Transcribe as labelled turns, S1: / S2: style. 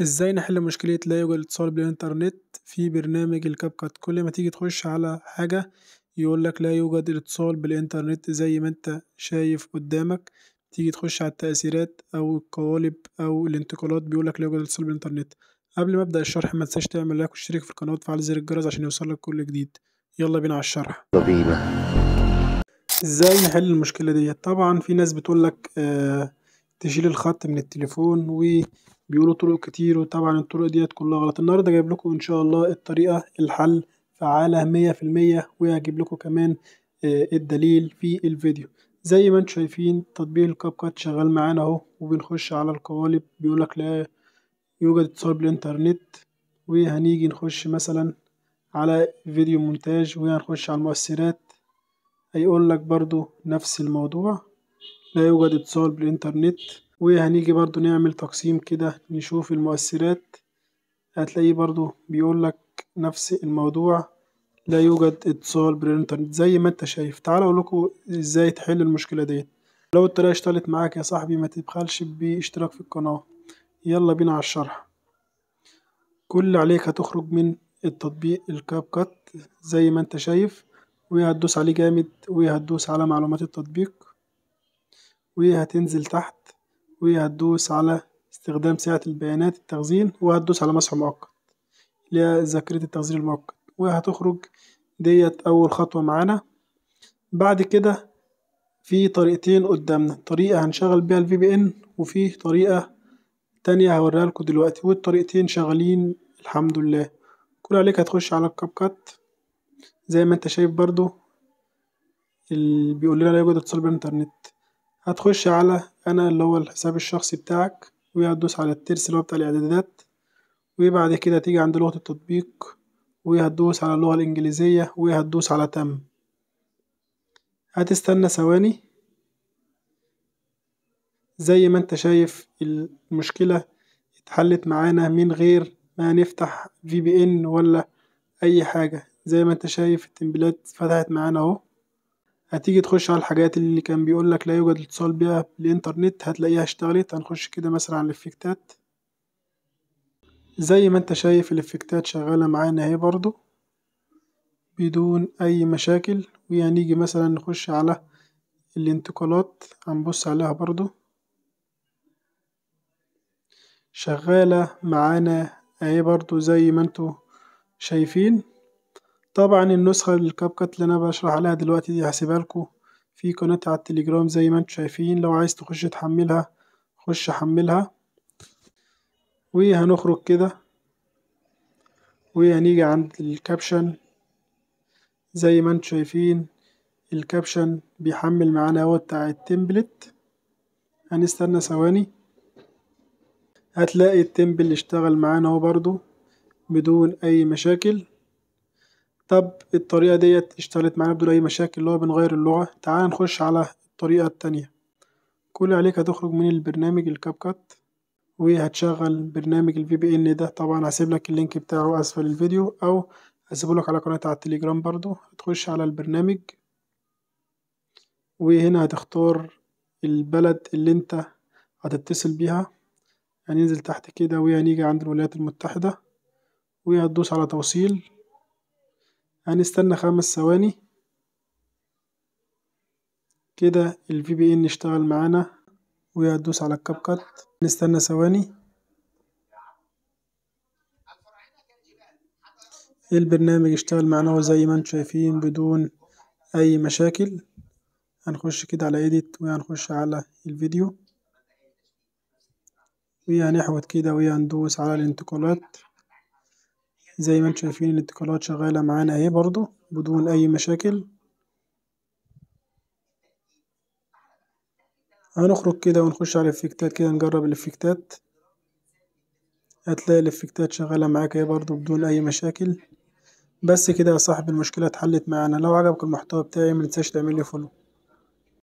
S1: ازاي نحل مشكلة لا يوجد اتصال بالانترنت في برنامج الكاب كات كل ما تيجي تخش على حاجة يقولك لا يوجد اتصال بالانترنت زي ما انت شايف قدامك تيجي تخش على التأثيرات او القوالب او الانتقالات بيقولك لا يوجد اتصال بالانترنت قبل ما ابدأ الشرح ما تنساش تعمل لايك واشترك في القناة وتفعل زر الجرس عشان يوصلك كل جديد يلا بينا على الشرح ازاي نحل المشكلة ديت طبعا في ناس بتقولك آه تشيل الخط من التليفون و بيقولوا طرق كتير وطبعا الطرق ديت كلها غلط النهارده جايب لكم ان شاء الله الطريقه الحل فعاله مية في المية وهجيب لكم كمان آه، الدليل في الفيديو زي ما انتم شايفين تطبيق الكاب كات شغال معانا اهو وبنخش على القوالب بيقولك لا يوجد اتصال بالانترنت وهنيجي نخش مثلا على فيديو مونتاج وهنخش على المؤثرات هيقول لك برضو نفس الموضوع لا يوجد اتصال بالانترنت وهنيجي برضو نعمل تقسيم كده نشوف المؤثرات هتلاقيه برضو بيقولك نفس الموضوع لا يوجد اتصال بالانترنت زي ما انت شايف تعال اقولكوا ازاي تحل المشكلة ديت لو الطريقة اشتغلت معاك يا صاحبي ما تبخلش باشتراك في القناة يلا بينا على الشرح كل اللي عليك هتخرج من التطبيق الكاب كات زي ما انت شايف وهتدوس عليه جامد وهتدوس على معلومات التطبيق وهتنزل تحت وهتدوس على استخدام ساعة البيانات التخزين وهتدوس على مسح مؤقت اللي هي ذاكرة التخزين المؤقت وهتخرج ديت أول خطوة معانا بعد كده في طريقتين قدامنا طريقة هنشغل بيها الفي بي ان وفي طريقة تانية هوريها لكم دلوقتي والطريقتين شغالين الحمد لله كل عليك هتخش على الكاب كات زي ما انت شايف برضو اللي بيقول لنا لا يوجد اتصال بالانترنت هتخش على انا اللي هو الحساب الشخصي بتاعك وهتدوس على الترس اللي هو بتاع الاعدادات وبعد كده تيجي عند لغة التطبيق وهتدوس على اللغة الانجليزية وهتدوس على تم هتستنى ثواني زي ما انت شايف المشكلة اتحلت معانا من غير ما نفتح في بي ان ولا اي حاجة زي ما انت شايف التمبلات فتحت معانا اهو هتيجي تخش على الحاجات اللي كان بيقولك لا يوجد اتصال بها بالإنترنت هتلاقيها اشتغلت هنخش كده مثلا على الإفكتات زي ما انت شايف الإفكتات شغالة معانا اهي برضو بدون أي مشاكل وهنيجي مثلا نخش على الانتقالات هنبص عليها برضو شغالة معانا اهي برضو زي ما انتوا شايفين طبعا النسخة للكاب كات اللي انا بشرح عليها دلوقتي دي هسيبها لكم في قناتي على التليجرام زي ما انتم شايفين لو عايز تخش تحملها خش حملها وهنخرج كده وهنيجي عند الكابشن زي ما انتم شايفين الكابشن بيحمل معانا اهو بتاع التمبلت هنستنى ثواني هتلاقي التمبل اشتغل معانا اهو برضو بدون اي مشاكل طب الطريقة ديت اشتغلت معانا بدون أي مشاكل اللي هو بنغير اللغة تعال نخش على الطريقة التانية كل اللي عليك هتخرج من البرنامج الكاب كات وهتشغل برنامج الفي بي ان ده طبعا هسيب لك اللينك بتاعه أسفل الفيديو أو هسيبه لك على قناة على التليجرام برضو هتخش على البرنامج وهنا هتختار البلد اللي انت هتتصل بيها هننزل تحت كده وهنيجي عند الولايات المتحدة وهتدوس على توصيل هنستنى يعني خمس ثواني كده الفي بي ان اشتغل معانا وهتدوس على الكاب كات نستنى ثواني البرنامج اشتغل معانا وزي زي ما انتم شايفين بدون اي مشاكل هنخش كده على ايديت وهنخش على الفيديو وهنحوت كده وهندوس على الانتقالات زي ما انتم شايفين الانتقالات شغالة معانا اهي برضو بدون اي مشاكل هنخرج كده ونخش على الافكتات كده نجرب الافكتات هتلاقي الافكتات شغالة معاك اهي برضو بدون اي مشاكل بس كده يا صاحبي المشكلة اتحلت معانا لو عجبك المحتوى بتاعي متنساش تعمل لي فولو